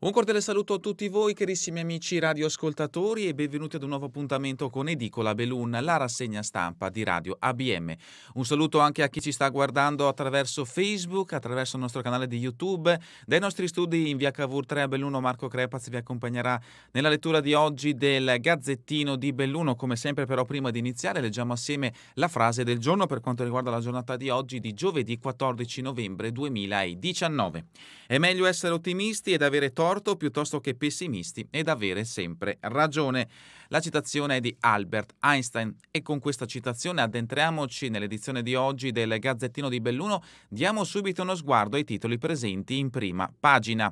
Un cordiale saluto a tutti voi carissimi amici radioascoltatori e benvenuti ad un nuovo appuntamento con Edicola Belun, la rassegna stampa di Radio ABM. Un saluto anche a chi ci sta guardando attraverso Facebook, attraverso il nostro canale di YouTube. Dai nostri studi in via Cavour 3 a Belluno Marco Crepaz vi accompagnerà nella lettura di oggi del Gazzettino di Belluno. Come sempre però prima di iniziare leggiamo assieme la frase del giorno per quanto riguarda la giornata di oggi di giovedì 14 novembre 2019. È meglio essere ottimisti ed avere torto torto piuttosto che pessimisti ed avere sempre ragione. La citazione è di Albert Einstein e con questa citazione addentriamoci nell'edizione di oggi del Gazzettino di Belluno, diamo subito uno sguardo ai titoli presenti in prima pagina.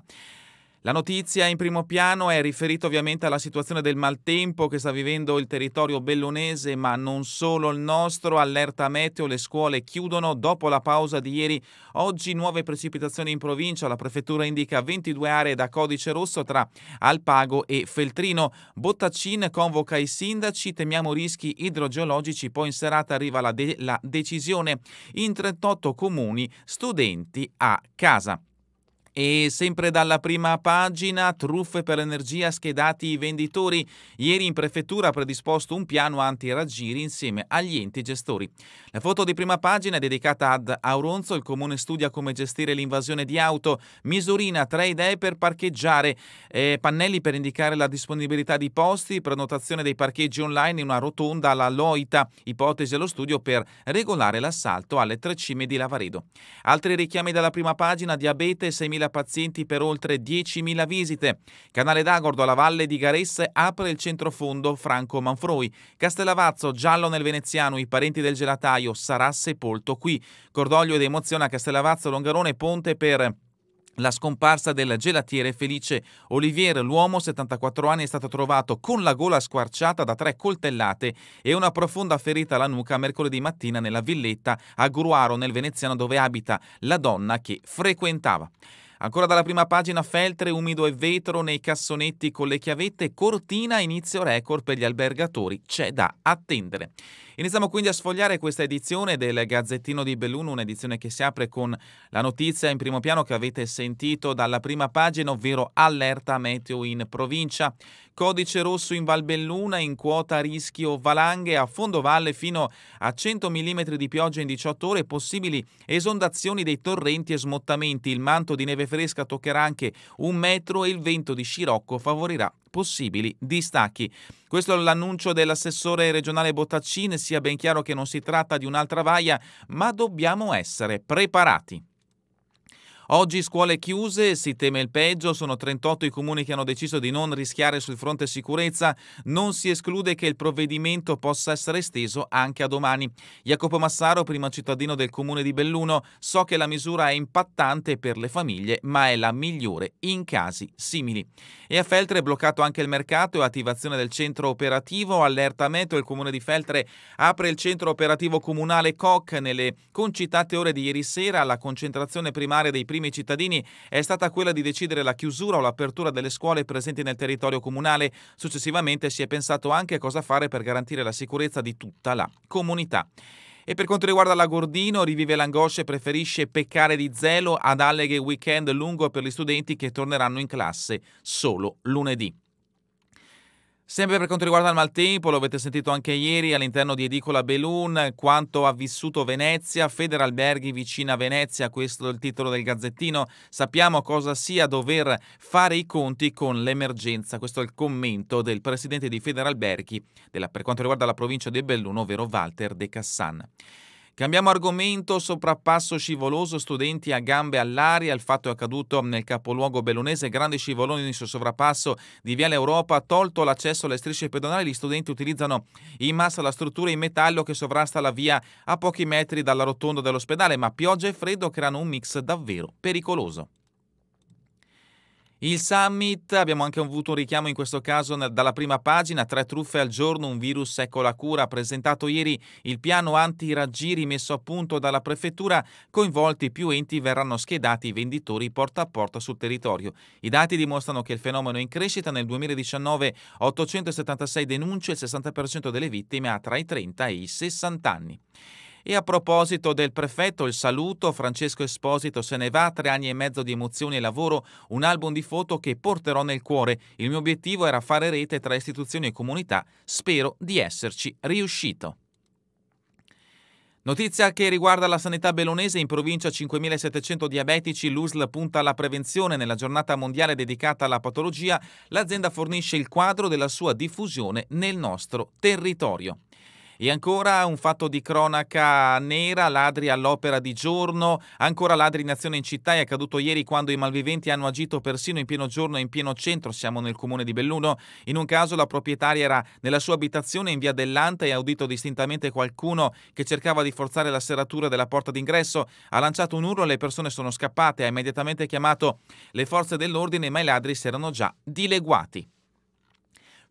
La notizia in primo piano è riferita ovviamente alla situazione del maltempo che sta vivendo il territorio bellonese, ma non solo il nostro. Allerta meteo, le scuole chiudono dopo la pausa di ieri. Oggi nuove precipitazioni in provincia, la prefettura indica 22 aree da codice rosso tra Alpago e Feltrino. Bottaccin convoca i sindaci, temiamo rischi idrogeologici, poi in serata arriva la, de la decisione. In 38 comuni, studenti a casa. E sempre dalla prima pagina, truffe per l'energia schedati i venditori. Ieri in prefettura ha predisposto un piano anti-raggiri insieme agli enti gestori. La foto di prima pagina è dedicata ad Auronzo, il comune studia come gestire l'invasione di auto, misurina tre idee per parcheggiare, eh, pannelli per indicare la disponibilità di posti, prenotazione dei parcheggi online in una rotonda alla Loita, ipotesi allo studio per regolare l'assalto alle tre cime di Lavaredo. Altri richiami dalla prima pagina, diabete, 6.000 20.000 pazienti per oltre 10.000 visite. Canale d'Agordo alla Valle di Garesse apre il centrofondo Franco Manfroi. Castellavazzo, giallo nel veneziano, i parenti del gelataio, sarà sepolto qui. Cordoglio ed emozione a Castellavazzo, Longarone, Ponte per la scomparsa del gelatiere Felice Olivier, l'uomo 74 anni, è stato trovato con la gola squarciata da tre coltellate e una profonda ferita alla nuca mercoledì mattina nella villetta a Gruaro nel veneziano dove abita la donna che frequentava. Ancora dalla prima pagina feltre, umido e vetro nei cassonetti con le chiavette, cortina inizio record per gli albergatori, c'è da attendere. Iniziamo quindi a sfogliare questa edizione del Gazzettino di Belluno, un'edizione che si apre con la notizia in primo piano che avete sentito dalla prima pagina, ovvero allerta meteo in provincia. Codice rosso in Valbelluna in quota rischio valanghe a fondo valle fino a 100 mm di pioggia in 18 ore, possibili esondazioni dei torrenti e smottamenti, il manto di neve fresca toccherà anche un metro e il vento di scirocco favorirà possibili distacchi. Questo è l'annuncio dell'assessore regionale Bottaccin, sia ben chiaro che non si tratta di un'altra vaia, ma dobbiamo essere preparati. Oggi scuole chiuse, si teme il peggio, sono 38 i comuni che hanno deciso di non rischiare sul fronte sicurezza, non si esclude che il provvedimento possa essere esteso anche a domani. Jacopo Massaro, prima cittadino del comune di Belluno, so che la misura è impattante per le famiglie, ma è la migliore in casi simili. E a Feltre è bloccato anche il mercato e attivazione del centro operativo, allerta Meto, il comune di Feltre apre il centro operativo comunale COC nelle concitate ore di ieri sera alla concentrazione primaria dei primi primi cittadini è stata quella di decidere la chiusura o l'apertura delle scuole presenti nel territorio comunale. Successivamente si è pensato anche a cosa fare per garantire la sicurezza di tutta la comunità. E per quanto riguarda la Gordino, rivive l'angoscia e preferisce peccare di zelo ad alleghe weekend lungo per gli studenti che torneranno in classe solo lunedì. Sempre per quanto riguarda il maltempo, lo avete sentito anche ieri all'interno di Edicola Belun, quanto ha vissuto Venezia, Federalberghi vicina a Venezia, questo è il titolo del Gazzettino, sappiamo cosa sia dover fare i conti con l'emergenza, questo è il commento del presidente di Federalberghi della, per quanto riguarda la provincia di Belluno, ovvero Walter De Cassan. Cambiamo argomento, soprappasso scivoloso, studenti a gambe all'aria, il fatto è accaduto nel capoluogo bellunese, grande scivolone sul sovrappasso di Viale Europa, tolto l'accesso alle strisce pedonali, gli studenti utilizzano in massa la struttura in metallo che sovrasta la via a pochi metri dalla rotonda dell'ospedale, ma pioggia e freddo creano un mix davvero pericoloso. Il summit, abbiamo anche avuto un richiamo in questo caso dalla prima pagina, tre truffe al giorno, un virus ecco la cura, ha presentato ieri il piano anti-raggiri messo a punto dalla prefettura, coinvolti più enti verranno schedati i venditori porta a porta sul territorio. I dati dimostrano che il fenomeno è in crescita, nel 2019 876 denunce, il 60% delle vittime ha tra i 30 e i 60 anni. E a proposito del prefetto, il saluto, Francesco Esposito se ne va, tre anni e mezzo di emozioni e lavoro, un album di foto che porterò nel cuore. Il mio obiettivo era fare rete tra istituzioni e comunità, spero di esserci riuscito. Notizia che riguarda la sanità bellonese, in provincia 5.700 diabetici, l'USL punta alla prevenzione nella giornata mondiale dedicata alla patologia, l'azienda fornisce il quadro della sua diffusione nel nostro territorio. E ancora un fatto di cronaca nera, ladri all'opera di giorno, ancora ladri in azione in città, è accaduto ieri quando i malviventi hanno agito persino in pieno giorno e in pieno centro, siamo nel comune di Belluno, in un caso la proprietaria era nella sua abitazione in via dell'Anta e ha udito distintamente qualcuno che cercava di forzare la serratura della porta d'ingresso, ha lanciato un urlo le persone sono scappate, ha immediatamente chiamato le forze dell'ordine ma i ladri si erano già dileguati.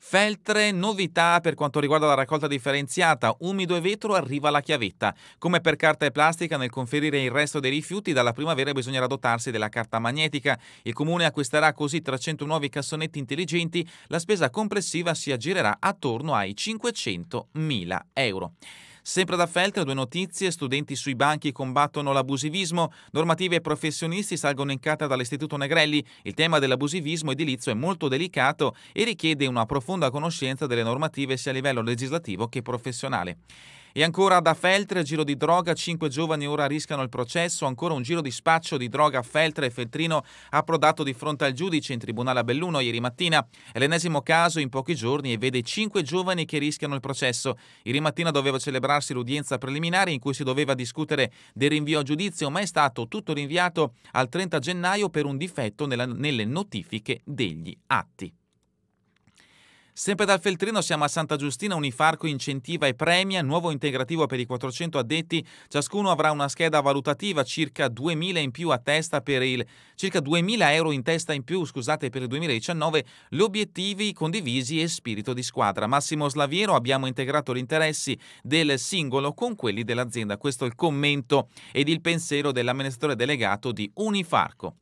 Feltre, novità per quanto riguarda la raccolta differenziata, umido e vetro arriva la chiavetta. Come per carta e plastica, nel conferire il resto dei rifiuti, dalla primavera bisognerà dotarsi della carta magnetica. Il comune acquisterà così 300 nuovi cassonetti intelligenti, la spesa complessiva si aggirerà attorno ai 500.000 euro. Sempre da Feltre due notizie, studenti sui banchi combattono l'abusivismo, normative e professionisti salgono in carta dall'Istituto Negrelli. Il tema dell'abusivismo edilizio è molto delicato e richiede una profonda conoscenza delle normative sia a livello legislativo che professionale. E ancora da Feltre, giro di droga, cinque giovani ora rischiano il processo, ancora un giro di spaccio di droga a Feltre e Feltrino approdato di fronte al giudice in tribunale a Belluno ieri mattina. È l'ennesimo caso in pochi giorni e vede cinque giovani che rischiano il processo. Ieri mattina doveva celebrarsi l'udienza preliminare in cui si doveva discutere del rinvio a giudizio, ma è stato tutto rinviato al 30 gennaio per un difetto nella, nelle notifiche degli atti. Sempre dal Feltrino siamo a Santa Giustina, Unifarco incentiva e premia, nuovo integrativo per i 400 addetti, ciascuno avrà una scheda valutativa, circa 2.000 in più a testa per il, circa 2.000 euro in testa in più, scusate, per il 2019, gli obiettivi condivisi e spirito di squadra. Massimo Slaviero abbiamo integrato gli interessi del singolo con quelli dell'azienda, questo è il commento ed il pensiero dell'amministratore delegato di Unifarco.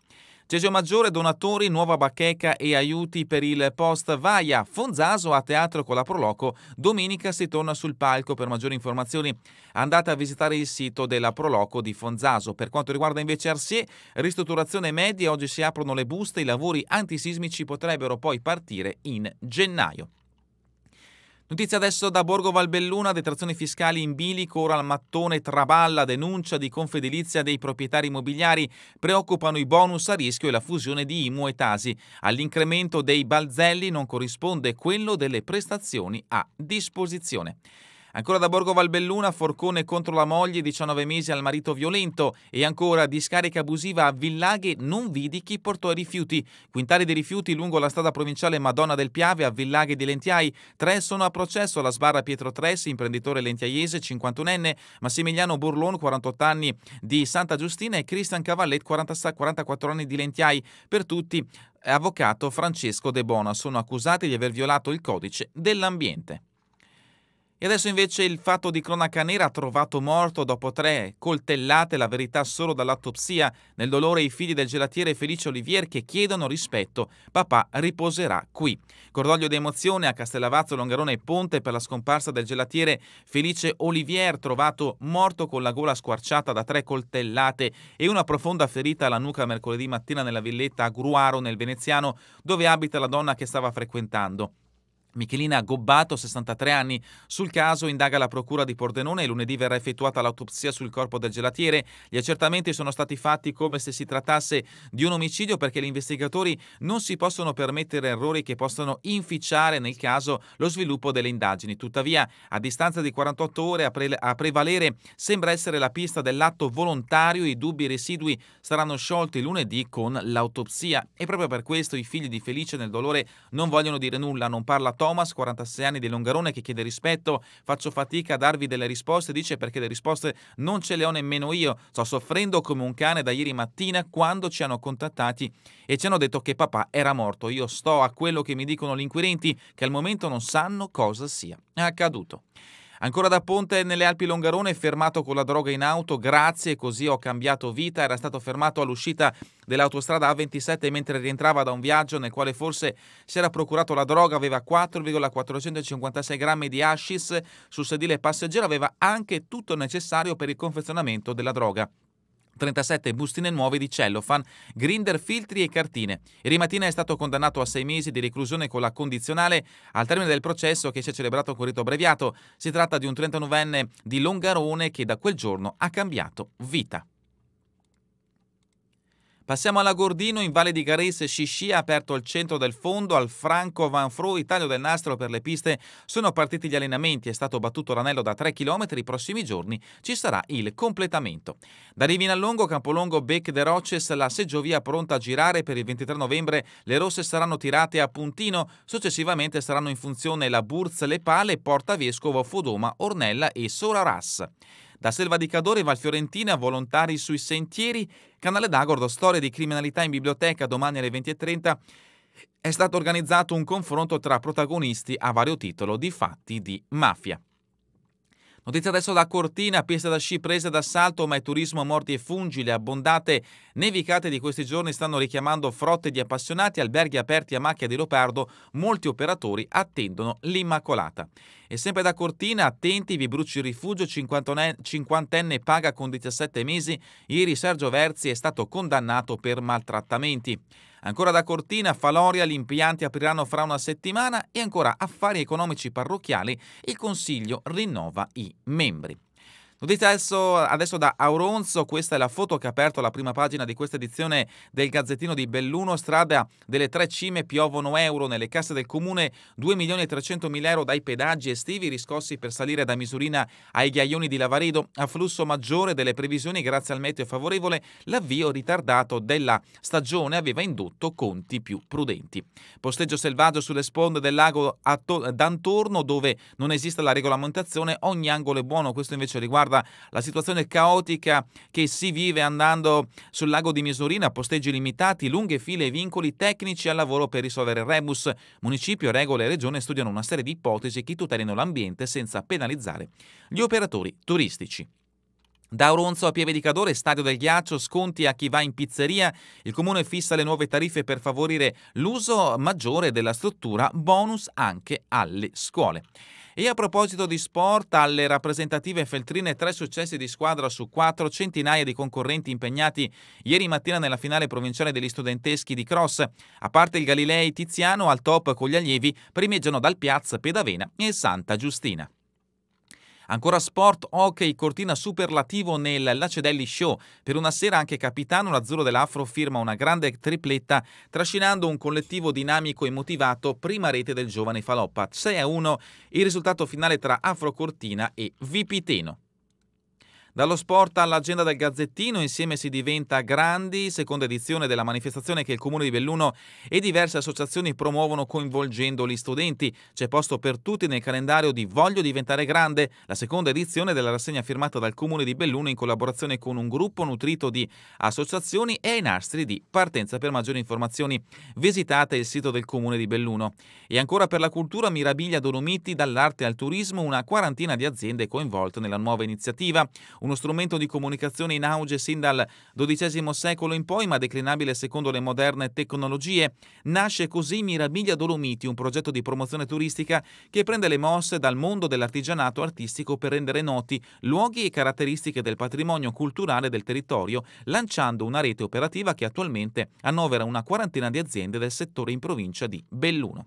Cesio Maggiore, donatori, nuova bacheca e aiuti per il post Vaia. Fonzaso a teatro con la Proloco. Domenica si torna sul palco. Per maggiori informazioni andate a visitare il sito della Proloco di Fonzaso. Per quanto riguarda invece Arsie, ristrutturazione media, oggi si aprono le buste, i lavori antisismici potrebbero poi partire in gennaio. Notizia adesso da Borgo Valbelluna, detrazioni fiscali in bilico, ora al mattone traballa, denuncia di confedilizia dei proprietari immobiliari, preoccupano i bonus a rischio e la fusione di IMU e Tasi. All'incremento dei balzelli non corrisponde quello delle prestazioni a disposizione. Ancora da Borgo Valbelluna, Forcone contro la moglie, 19 mesi al marito violento e ancora discarica abusiva a Villaghe, non vidi chi portò i rifiuti. Quintali di rifiuti lungo la strada provinciale Madonna del Piave a Villaghe di Lentiai. Tre sono a processo alla sbarra Pietro Tressi, imprenditore lentiaiese, 51enne, Massimiliano Burlon, 48 anni di Santa Giustina e Cristian Cavallet, 44 anni di Lentiai. Per tutti avvocato Francesco De Bona sono accusati di aver violato il codice dell'ambiente. E adesso invece il fatto di cronaca nera trovato morto dopo tre coltellate, la verità solo dall'autopsia, nel dolore i figli del gelatiere Felice Olivier che chiedono rispetto, papà riposerà qui. Cordoglio ed emozione a Castellavazzo, Longarone e Ponte per la scomparsa del gelatiere Felice Olivier trovato morto con la gola squarciata da tre coltellate e una profonda ferita alla nuca mercoledì mattina nella villetta a Gruaro nel Veneziano dove abita la donna che stava frequentando. Michelina Gobbato, 63 anni. Sul caso indaga la Procura di Pordenone e lunedì verrà effettuata l'autopsia sul corpo del gelatiere. Gli accertamenti sono stati fatti come se si trattasse di un omicidio perché gli investigatori non si possono permettere errori che possono inficiare nel caso lo sviluppo delle indagini. Tuttavia, a distanza di 48 ore a, pre- a prevalere sembra essere la pista dell'atto volontario. I dubbi residui saranno sciolti lunedì con l'autopsia. E proprio per questo i figli di Felice nel dolore non vogliono dire nulla, non parla troppo Thomas, 46 anni di Longarone, che chiede rispetto. Faccio fatica a darvi delle risposte, dice perché le risposte non ce le ho nemmeno io. Sto soffrendo come un cane da ieri mattina quando ci hanno contattati e ci hanno detto che papà era morto. Io sto a quello che mi dicono gli inquirenti, che al momento non sanno cosa sia accaduto. Ancora da Ponte nelle Alpi Longarone, fermato con la droga in auto, grazie, così ho cambiato vita, era stato fermato all'uscita dell'autostrada A27 mentre rientrava da un viaggio nel quale forse si era procurato la droga, aveva 4,456 grammi di hashish sul sedile passeggero, aveva anche tutto il necessario per il confezionamento della droga. 37 bustine nuove di cellofan, grinder, filtri e cartine. Ieri mattina è stato condannato a sei mesi di reclusione con la condizionale al termine del processo che si è celebrato con rito abbreviato. Si tratta di un 39enne di Longarone che da quel giorno ha cambiato vita. Passiamo alla Gordino, in Valle di Garese Scisci ha aperto il centro del fondo al Franco Vanfru, Italio del nastro per le piste, sono partiti gli allenamenti, è stato battuto l'anello da 3 km, i prossimi giorni ci sarà il completamento. Da Rivina Longo, Campolongo, Bec de Roches, la seggiovia pronta a girare per il 23 novembre, le rosse saranno tirate a puntino, successivamente saranno in funzione la Burz, Le Pale, Porta Vescovo, Fodoma, Ornella e Sorarassa. Da Selva di Cadore, Val Fiorentina, volontari sui sentieri, Canale d'Agordo, storia di criminalità in biblioteca domani alle 20.30. È stato organizzato un confronto tra protagonisti a vario titolo di fatti di mafia. Notizia adesso da Cortina, pista da sci presa d'assalto, ma è turismo a morti e fungi, Le abbondate nevicate di questi giorni stanno richiamando frotte di appassionati, alberghi aperti a macchia di leopardo, molti operatori attendono l'Immacolata. E sempre da Cortina, attenti, vi bruci il rifugio, cinquantenne paga con 17 mesi. Ieri Sergio Verzi è stato condannato per maltrattamenti. Ancora da Cortina, Faloria, gli impianti apriranno fra una settimana e ancora affari economici parrocchiali, il Consiglio rinnova i membri. Notizia adesso, adesso, da Auronzo, questa è la foto che ha aperto la prima pagina di questa edizione del Gazzettino di Belluno, strada delle tre cime, piovono euro nelle casse del comune, 2 milioni e 300 mila euro dai pedaggi estivi riscossi per salire da Misurina ai Ghiaioni di Lavaredo, afflusso maggiore delle previsioni grazie al meteo favorevole, l'avvio ritardato della stagione aveva indotto conti più prudenti. Posteggio selvaggio sulle sponde del lago Dantorno dove non esiste la regolamentazione, ogni angolo è buono, questo invece riguarda riguarda la situazione caotica che si vive andando sul lago di Misurina, posteggi limitati, lunghe file e vincoli tecnici al lavoro per risolvere il rebus. Municipio, regole e regione studiano una serie di ipotesi che tutelino l'ambiente senza penalizzare gli operatori turistici. Da Oronzo a Pieve di Cadore, stadio del ghiaccio, sconti a chi va in pizzeria. Il comune fissa le nuove tariffe per favorire l'uso maggiore della struttura, bonus anche alle scuole. E a proposito di sport, alle rappresentative feltrine tre successi di squadra su quattro, centinaia di concorrenti impegnati ieri mattina nella finale provinciale degli studenteschi di cross. A parte il Galilei Tiziano, al top con gli allievi primeggiano dal Piazza Pedavena e Santa Giustina. Ancora sport, hockey, cortina superlativo nel Lacedelli Show. Per una sera anche capitano, l'azzurro dell'Afro firma una grande tripletta, trascinando un collettivo dinamico e motivato, prima rete del giovane Faloppa. 6-1 il risultato finale tra Afro Cortina e Vipiteno. Dallo sport all'agenda del Gazzettino, insieme si diventa grandi, seconda edizione della manifestazione che il Comune di Belluno e diverse associazioni promuovono coinvolgendo gli studenti. C'è posto per tutti nel calendario di Voglio diventare grande, la seconda edizione della rassegna firmata dal Comune di Belluno in collaborazione con un gruppo nutrito di associazioni e ai nastri di partenza. Per maggiori informazioni visitate il sito del Comune di Belluno. E ancora per la cultura Mirabilia Dolomiti, dall'arte al turismo, una quarantina di aziende coinvolte nella nuova iniziativa uno strumento di comunicazione in auge sin dal XII secolo in poi, ma declinabile secondo le moderne tecnologie, nasce così Mirabilia Dolomiti, un progetto di promozione turistica che prende le mosse dal mondo dell'artigianato artistico per rendere noti luoghi e caratteristiche del patrimonio culturale del territorio, lanciando una rete operativa che attualmente annovera una quarantina di aziende del settore in provincia di Belluno.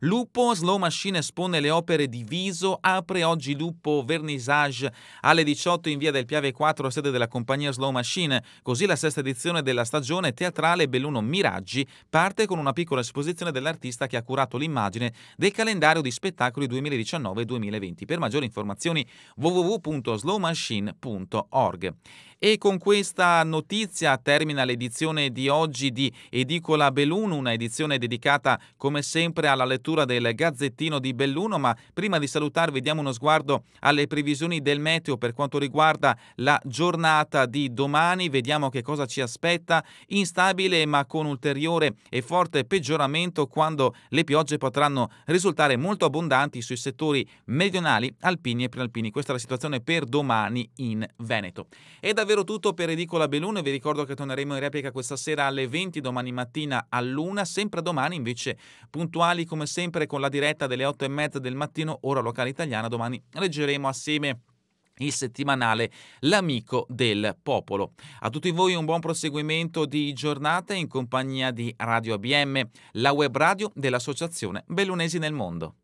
Lupo, Slow Machine espone le opere di Viso, apre oggi Lupo Vernissage alle 18 in via del Piave 4, sede della compagnia Slow Machine. Così la sesta edizione della stagione teatrale Belluno Miraggi parte con una piccola esposizione dell'artista che ha curato l'immagine del calendario di spettacoli 2019-2020. Per maggiori informazioni www.slowmachine.org. E con questa notizia termina l'edizione di oggi di Edicola Belluno, una edizione dedicata come sempre alla lettura apertura del Gazzettino di Belluno, ma prima di salutarvi diamo uno sguardo alle previsioni del meteo per quanto riguarda la giornata di domani. Vediamo che cosa ci aspetta. Instabile ma con ulteriore e forte peggioramento quando le piogge potranno risultare molto abbondanti sui settori meridionali, alpini e prealpini. Questa è la situazione per domani in Veneto. È davvero tutto per Edicola Belluno vi ricordo che torneremo in replica questa sera alle 20, domani mattina all'una, sempre domani invece puntuali come sempre sempre con la diretta delle 8 e mezza del mattino, ora locale italiana. Domani leggeremo assieme il settimanale L'amico del popolo. A tutti voi un buon proseguimento di giornata in compagnia di Radio ABM, la web radio dell'Associazione Bellunesi nel Mondo.